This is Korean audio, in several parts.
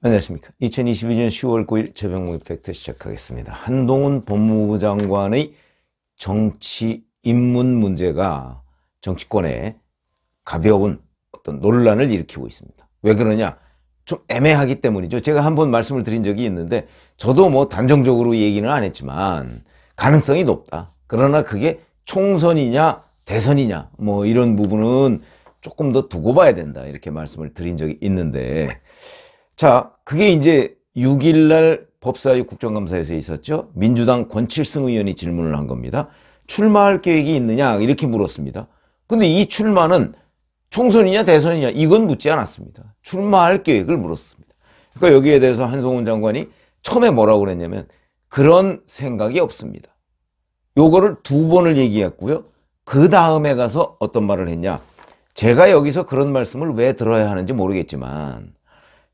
안녕하십니까. 2022년 10월 9일 재병목 팩트 시작하겠습니다. 한동훈 법무부 장관의 정치 입문 문제가 정치권에 가벼운 어떤 논란을 일으키고 있습니다. 왜 그러냐? 좀 애매하기 때문이죠. 제가 한번 말씀을 드린 적이 있는데 저도 뭐 단정적으로 얘기는 안 했지만 가능성이 높다. 그러나 그게 총선이냐 대선이냐 뭐 이런 부분은 조금 더 두고 봐야 된다 이렇게 말씀을 드린 적이 있는데 자, 그게 이제 6일날 법사위 국정감사에서 있었죠. 민주당 권칠승 의원이 질문을 한 겁니다. 출마할 계획이 있느냐 이렇게 물었습니다. 근데 이 출마는 총선이냐 대선이냐 이건 묻지 않았습니다. 출마할 계획을 물었습니다. 그러니까 여기에 대해서 한성훈 장관이 처음에 뭐라고 그랬냐면 그런 생각이 없습니다. 요거를 두 번을 얘기했고요. 그 다음에 가서 어떤 말을 했냐. 제가 여기서 그런 말씀을 왜 들어야 하는지 모르겠지만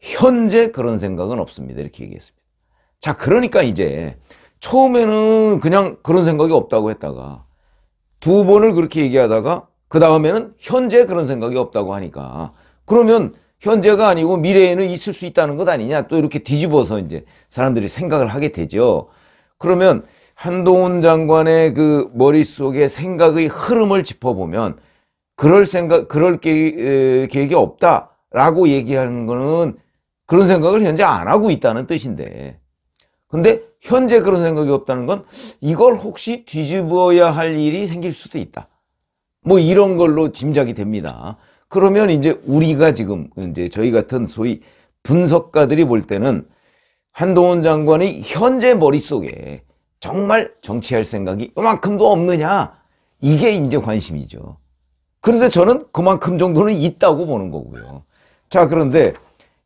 현재 그런 생각은 없습니다. 이렇게 얘기했습니다. 자, 그러니까 이제 처음에는 그냥 그런 생각이 없다고 했다가 두 번을 그렇게 얘기하다가 그 다음에는 현재 그런 생각이 없다고 하니까 그러면 현재가 아니고 미래에는 있을 수 있다는 것 아니냐 또 이렇게 뒤집어서 이제 사람들이 생각을 하게 되죠. 그러면 한동훈 장관의 그 머릿속에 생각의 흐름을 짚어보면 그럴 생각, 그럴 계획, 이 없다라고 얘기하는 거는 그런 생각을 현재 안 하고 있다는 뜻인데 근데 현재 그런 생각이 없다는 건 이걸 혹시 뒤집어야 할 일이 생길 수도 있다 뭐 이런 걸로 짐작이 됩니다 그러면 이제 우리가 지금 이제 저희 같은 소위 분석가들이 볼 때는 한동훈 장관이 현재 머릿속에 정말 정치할 생각이 그만큼도 없느냐 이게 이제 관심이죠 그런데 저는 그만큼 정도는 있다고 보는 거고요 자 그런데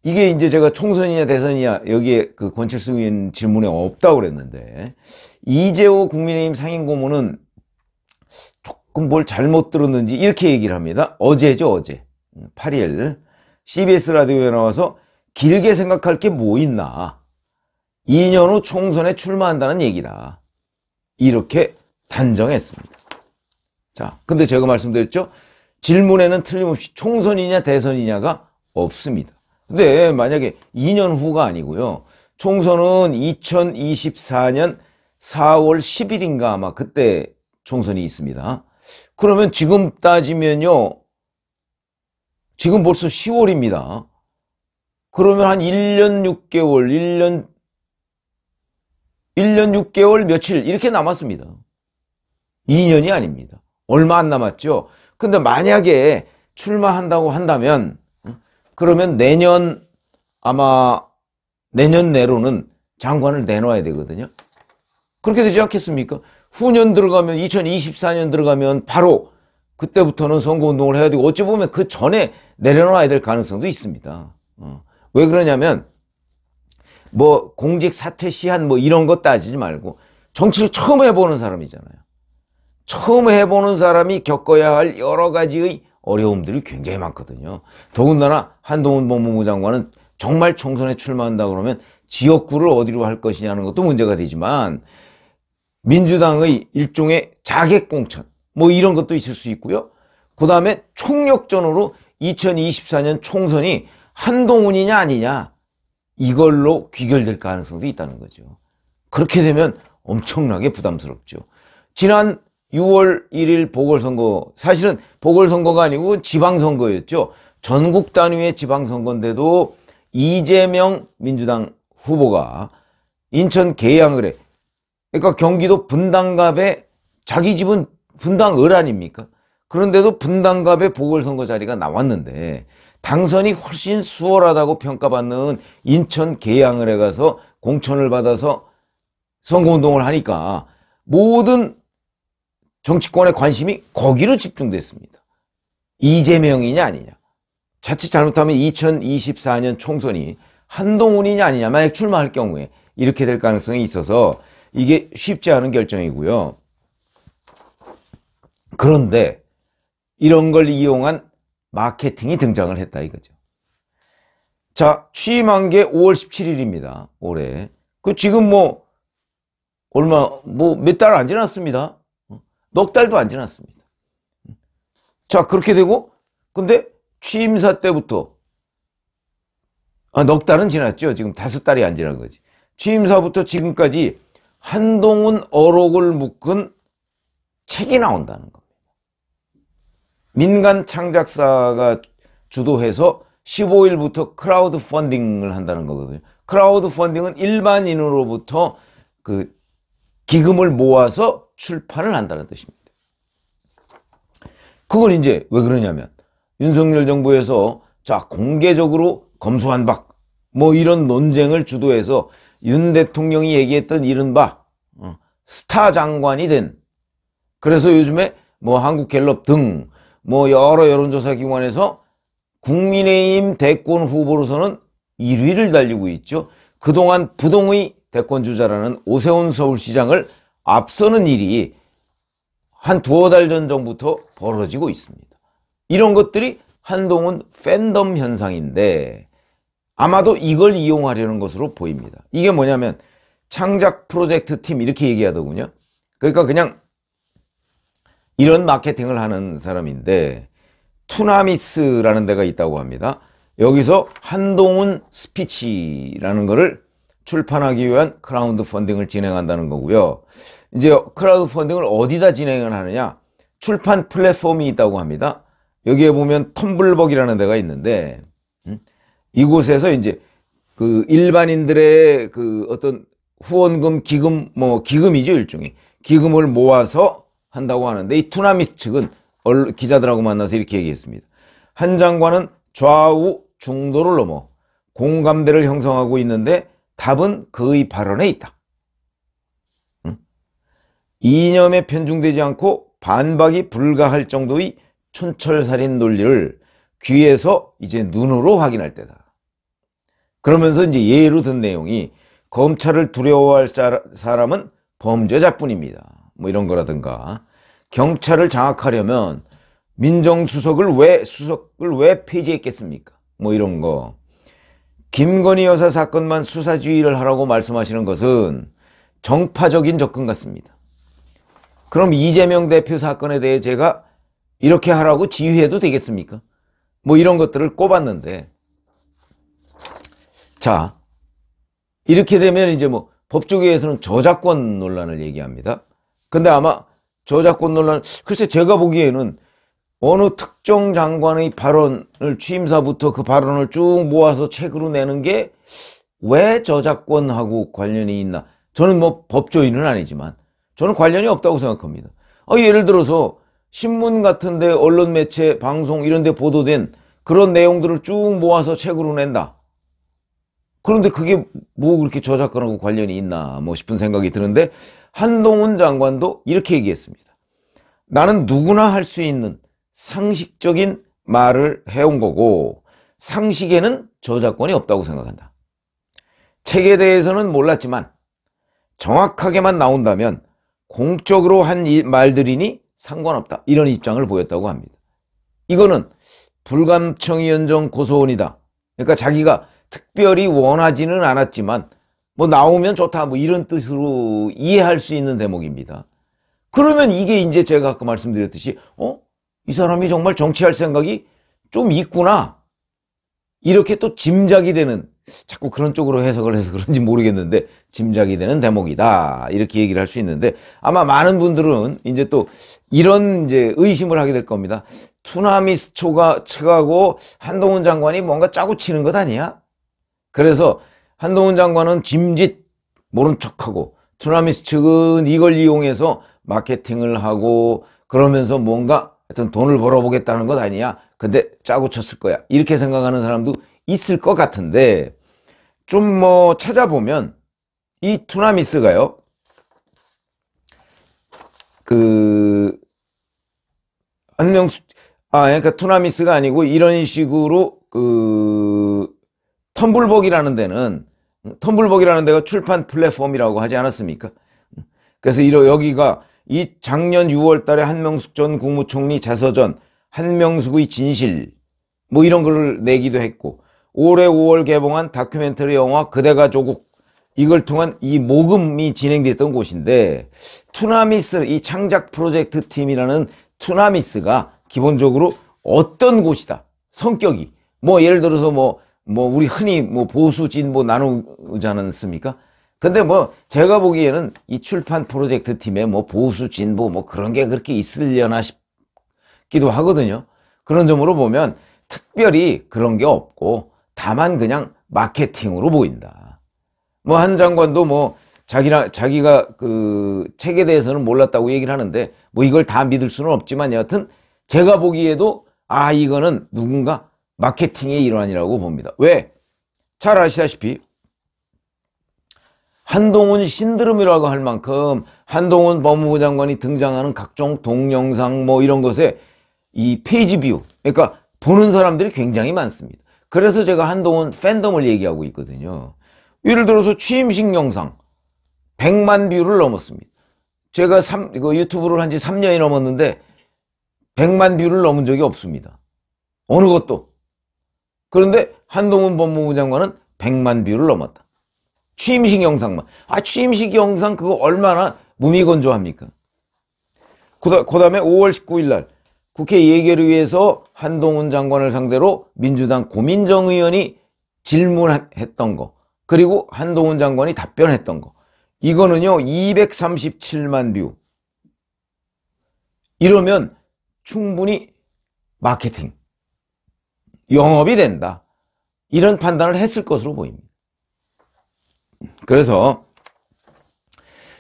이게 이제 제가 총선이냐 대선이냐 여기에 그 권칠승 의원 질문에 없다고 그랬는데 이재호 국민의힘 상임고문은 조금 뭘 잘못 들었는지 이렇게 얘기를 합니다. 어제죠 어제 8일 음, CBS 라디오에 나와서 길게 생각할 게 뭐 있나 2년 후 총선에 출마한다는 얘기다 이렇게 단정했습니다. 자 근데 제가 말씀드렸죠 질문에는 틀림없이 총선이냐 대선이냐가 없습니다. 근데 네, 만약에 2년 후가 아니고요. 총선은 2024년 4월 10일인가 아마 그때 총선이 있습니다. 그러면 지금 따지면요. 지금 벌써 10월입니다. 그러면 한 1년 6개월, 1년, 1년 6개월 며칠 이렇게 남았습니다. 2년이 아닙니다. 얼마 안 남았죠. 근데 만약에 출마한다고 한다면 그러면 내년 아마 내년 내로는 장관을 내놔야 되거든요. 그렇게 되지 않겠습니까? 후년 들어가면 2024년 들어가면 바로 그때부터는 선거운동을 해야 되고 어찌 보면 그 전에 내려놔야 될 가능성도 있습니다. 어. 왜 그러냐면 뭐 공직 사퇴 시한 뭐 이런 거 따지지 말고 정치를 처음 해보는 사람이잖아요. 처음 해보는 사람이 겪어야 할 여러 가지의 어려움들이 굉장히 많거든요. 더군다나 한동훈 법무부 장관은 정말 총선에 출마한다 그러면 지역구를 어디로 할 것이냐는 것도 문제가 되지만 민주당의 일종의 자객공천 뭐 이런 것도 있을 수 있고요. 그 다음에 총력전으로 2024년 총선이 한동훈이냐 아니냐 이걸로 귀결될 가능성도 있다는 거죠. 그렇게 되면 엄청나게 부담스럽죠. 지난 6월 1일 보궐선거 사실은 보궐선거가 아니고 지방선거였죠. 전국 단위의 지방선거인데도 이재명 민주당 후보가 인천 계양을 해. 그러니까 경기도 분당갑에 자기 집은 분당을 아닙니까? 그런데도 분당갑에 보궐선거 자리가 나왔는데 당선이 훨씬 수월하다고 평가받는 인천 계양을 해가서 공천을 받아서 선거운동을 하니까 모든 정치권의 관심이 거기로 집중됐습니다. 이재명이냐 아니냐. 자칫 잘못하면 2024년 총선이 한동훈이냐 아니냐 만약 출마할 경우에 이렇게 될 가능성이 있어서 이게 쉽지 않은 결정이고요. 그런데 이런 걸 이용한 마케팅이 등장을 했다 이거죠. 자, 취임한 게 5월 17일입니다. 올해. 그 지금 뭐 얼마 뭐 몇 달 안 지났습니다. 넉 달도 안 지났습니다. 자, 그렇게 되고, 근데 취임사 때부터, 아, 넉 달은 지났죠. 지금 다섯 달이 안 지난 거지. 취임사부터 지금까지 한동훈 어록을 묶은 책이 나온다는 겁니다. 민간 창작사가 주도해서 15일부터 크라우드 펀딩을 한다는 거거든요. 크라우드 펀딩은 일반인으로부터 그 기금을 모아서 출판을 한다는 뜻입니다. 그건 이제 왜 그러냐면 윤석열 정부에서 자 공개적으로 검수한박 뭐 이런 논쟁을 주도해서 윤 대통령이 얘기했던 이른바 어, 스타 장관이 된 그래서 요즘에 뭐 한국갤럽 등 뭐 여러 여론조사 기관에서 국민의힘 대권 후보로서는 1위를 달리고 있죠. 그동안 부동의 대권주자라는 오세훈 서울시장을 앞서는 일이 한 두어 달 전 정부터 벌어지고 있습니다. 이런 것들이 한동훈 팬덤 현상인데 아마도 이걸 이용하려는 것으로 보입니다. 이게 뭐냐면 창작 프로젝트 팀 이렇게 얘기하더군요. 그러니까 그냥 이런 마케팅을 하는 사람인데 투나미스라는 데가 있다고 합니다. 여기서 한동훈 스피치라는 거를 출판하기 위한 크라운드 펀딩을 진행한다는 거고요. 이제 크라우드 펀딩을 어디다 진행을 하느냐 출판 플랫폼이 있다고 합니다 여기에 보면 텀블벅이라는 데가 있는데 음? 이곳에서 이제 그 일반인들의 그 어떤 후원금 기금 뭐 기금이죠 일종의 기금을 모아서 한다고 하는데 이 투나미스 측은 기자들하고 만나서 이렇게 얘기했습니다 한 장관은 좌우 중도를 넘어 공감대를 형성하고 있는데 답은 그의 발언에 있다 이념에 편중되지 않고 반박이 불가할 정도의 촌철살인 논리를 귀에서 이제 눈으로 확인할 때다. 그러면서 이제 예로 든 내용이 검찰을 두려워할 사람은 범죄자뿐입니다. 뭐 이런 거라든가 경찰을 장악하려면 민정수석을 왜 수석을 왜 폐지했겠습니까? 뭐 이런 거. 김건희 여사 사건만 수사주의를 하라고 말씀하시는 것은 정파적인 접근 같습니다. 그럼 이재명 대표 사건에 대해 제가 이렇게 하라고 지휘해도 되겠습니까? 뭐 이런 것들을 꼽았는데 자 이렇게 되면 이제 뭐 법조계에서는 저작권 논란을 얘기합니다. 근데 아마 저작권 논란 글쎄 제가 보기에는 어느 특정 장관의 발언을 취임사부터 그 발언을 쭉 모아서 책으로 내는 게 왜 저작권하고 관련이 있나 저는 뭐 법조인은 아니지만 저는 관련이 없다고 생각합니다. 아, 예를 들어서 신문 같은데 언론 매체, 방송 이런데 보도된 그런 내용들을 쭉 모아서 책으로 낸다. 그런데 그게 뭐 그렇게 저작권하고 관련이 있나 뭐 싶은 생각이 드는데 한동훈 장관도 이렇게 얘기했습니다. 나는 누구나 할 수 있는 상식적인 말을 해온 거고 상식에는 저작권이 없다고 생각한다. 책에 대해서는 몰랐지만 정확하게만 나온다면 공적으로 한 말들이니 상관없다. 이런 입장을 보였다고 합니다. 이거는 불감청이 연정 고소원이다. 그러니까 자기가 특별히 원하지는 않았지만 뭐 나오면 좋다 뭐 이런 뜻으로 이해할 수 있는 대목입니다. 그러면 이게 이제 제가 아까 말씀드렸듯이 어? 이 사람이 정말 정치할 생각이 좀 있구나. 이렇게 또 짐작이 되는 자꾸 그런 쪽으로 해석을 해서 그런지 모르겠는데 짐작이 되는 대목이다 이렇게 얘기를 할 수 있는데 아마 많은 분들은 이제 또 이런 이제 의심을 하게 될 겁니다. 투나미 스초가 측하고 한동훈 장관이 뭔가 짜고 치는 것 아니야? 그래서 한동훈 장관은 짐짓 모른 척하고 투나미스 측은 이걸 이용해서 마케팅을 하고 그러면서 뭔가 하여튼 돈을 벌어보겠다는 것 아니야 근데 짜고 쳤을 거야 이렇게 생각하는 사람도 있을 것 같은데 좀뭐 찾아보면 이 투나미스가요. 그 한명수 아 그러니까 투나미스가 아니고 이런 식으로 그 텀블벅이라는 데는 텀블벅이라는 데가 출판 플랫폼이라고 하지 않았습니까? 그래서 이러 여기가 이 작년 6월 달에 한명숙 전 국무총리 자서전 한명숙의 진실 뭐 이런 걸 내기도 했고 올해 5월 개봉한 다큐멘터리 영화 그대가 조국 이걸 통한 이 모금이 진행됐던 곳인데 투나미스 이 창작 프로젝트 팀이라는 투나미스가 기본적으로 어떤 곳이다 성격이 뭐 예를 들어서 뭐뭐 뭐 우리 흔히 뭐 보수 진보 나누지 않습니까? 근데 뭐 제가 보기에는 이 출판 프로젝트 팀에 뭐 보수 진보 뭐 그런 게 그렇게 있으려나 싶기도 하거든요. 그런 점으로 보면 특별히 그런 게 없고 다만 그냥 마케팅으로 보인다. 뭐 한 장관도 뭐 자기라, 자기가 그 책에 대해서는 몰랐다고 얘기를 하는데 뭐 이걸 다 믿을 수는 없지만 여하튼 제가 보기에도 아 이거는 누군가 마케팅의 일환이라고 봅니다. 왜? 잘 아시다시피 한동훈 신드롬이라고 할 만큼 한동훈 법무부 장관이 등장하는 각종 동영상 뭐 이런 것에 이 페이지 뷰 그러니까 보는 사람들이 굉장히 많습니다. 그래서 제가 한동안 팬덤을 얘기하고 있거든요. 예를 들어서 취임식 영상 100만 뷰를 넘었습니다. 제가 3, 이거 유튜브를 한 지 3년이 넘었는데 100만 뷰를 넘은 적이 없습니다. 어느 것도. 그런데 한동훈 법무부 장관은 100만 뷰를 넘었다. 취임식 영상만. 아 취임식 영상 그거 얼마나 무미건조합니까? 그 다음에 5월 19일 날 국회 예결을 위해서 한동훈 장관을 상대로 민주당 고민정 의원이 질문했던 거 그리고 한동훈 장관이 답변했던 거 이거는요 237만 뷰 이러면 충분히 마케팅 영업이 된다 이런 판단을 했을 것으로 보입니다 그래서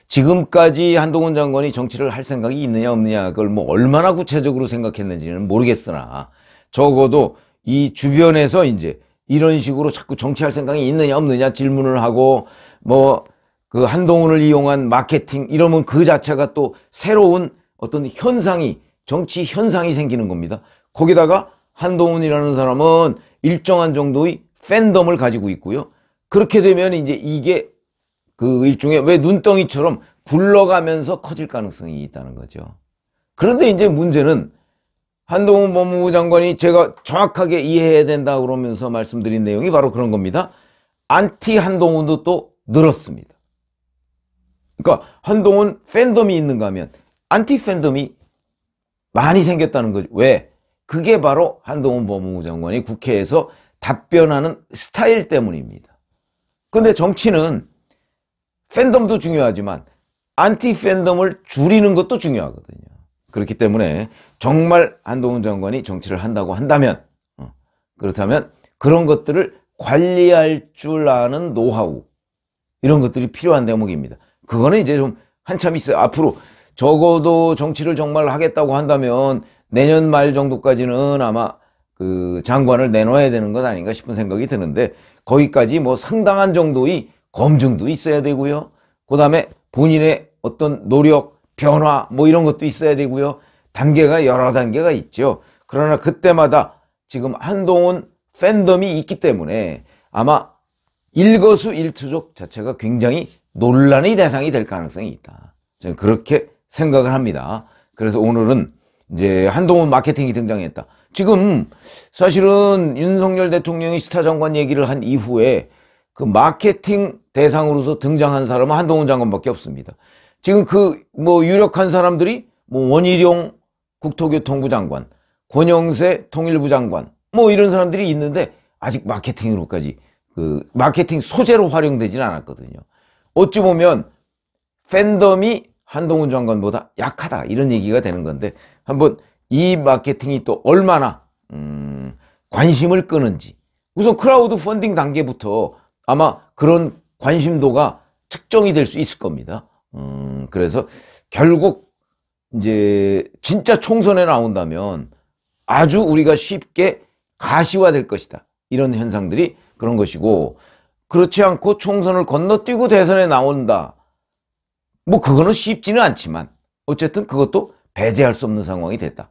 지금까지 한동훈 장관이 정치를 할 생각이 있느냐 없느냐 그걸 뭐 얼마나 구체적으로 생각했는지는 모르겠으나 적어도 이 주변에서 이제 이런 식으로 자꾸 정치할 생각이 있느냐 없느냐 질문을 하고 뭐 그 한동훈을 이용한 마케팅 이러면 그 자체가 또 새로운 어떤 현상이 정치 현상이 생기는 겁니다. 거기다가 한동훈이라는 사람은 일정한 정도의 팬덤을 가지고 있고요. 그렇게 되면 이제 이게 그 일종의 왜 눈덩이처럼 굴러가면서 커질 가능성이 있다는 거죠. 그런데 이제 문제는 한동훈 법무부 장관이 제가 정확하게 이해해야 된다 그러면서 말씀드린 내용이 바로 그런 겁니다. 안티 한동훈도 또 늘었습니다. 그러니까 한동훈 팬덤이 있는가 하면 안티 팬덤이 많이 생겼다는 거죠. 왜? 그게 바로 한동훈 법무부 장관이 국회에서 답변하는 스타일 때문입니다. 근데 정치는 팬덤도 중요하지만 안티 팬덤을 줄이는 것도 중요하거든요. 그렇기 때문에 정말 한동훈 장관이 정치를 한다고 한다면 어, 그렇다면 그런 것들을 관리할 줄 아는 노하우 이런 것들이 필요한 대목입니다. 그거는 이제 좀 한참 있어요. 앞으로 적어도 정치를 정말 하겠다고 한다면 내년 말 정도까지는 아마 그 장관을 내놓아야 되는 것 아닌가 싶은 생각이 드는데 거기까지 뭐 상당한 정도의 검증도 있어야 되고요. 그 다음에 본인의 어떤 노력, 변화 뭐 이런 것도 있어야 되고요. 단계가 여러 단계가 있죠. 그러나 그때마다 지금 한동훈 팬덤이 있기 때문에 아마 일거수 일투족 자체가 굉장히 논란의 대상이 될 가능성이 있다. 저는 그렇게 생각을 합니다. 그래서 오늘은 이제 한동훈 마케팅이 등장했다. 지금 사실은 윤석열 대통령이 스타 장관 얘기를 한 이후에 그 마케팅 대상으로서 등장한 사람은 한동훈 장관밖에 없습니다. 지금 그 뭐 유력한 사람들이 뭐 원희룡 국토교통부 장관, 권영세 통일부 장관 뭐 이런 사람들이 있는데 아직 마케팅으로까지 그 마케팅 소재로 활용되진 않았거든요. 어찌 보면 팬덤이 한동훈 장관보다 약하다 이런 얘기가 되는 건데 한번 이 마케팅이 또 얼마나 음 관심을 끄는지 우선 크라우드 펀딩 단계부터 아마 그런 관심도가 측정이될 수 있을 겁니다. 음, 그래서 결국 이제 진짜 총선에 나온다면 아주 우리가 쉽게 가시화될 것이다. 이런 현상들이 그런 것이고 그렇지 않고 총선을 건너뛰고 대선에 나온다. 뭐 그거는 쉽지는 않지만 어쨌든 그것도 배제할 수 없는 상황이 됐다.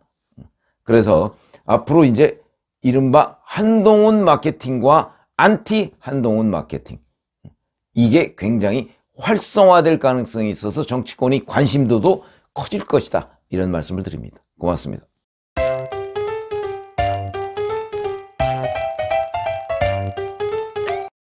그래서 앞으로 이제 이른바 한동훈 마케팅과 안티 한동훈 마케팅. 이게 굉장히 활성화될 가능성이 있어서 정치권이 관심도도 커질 것이다. 이런 말씀을 드립니다. 고맙습니다.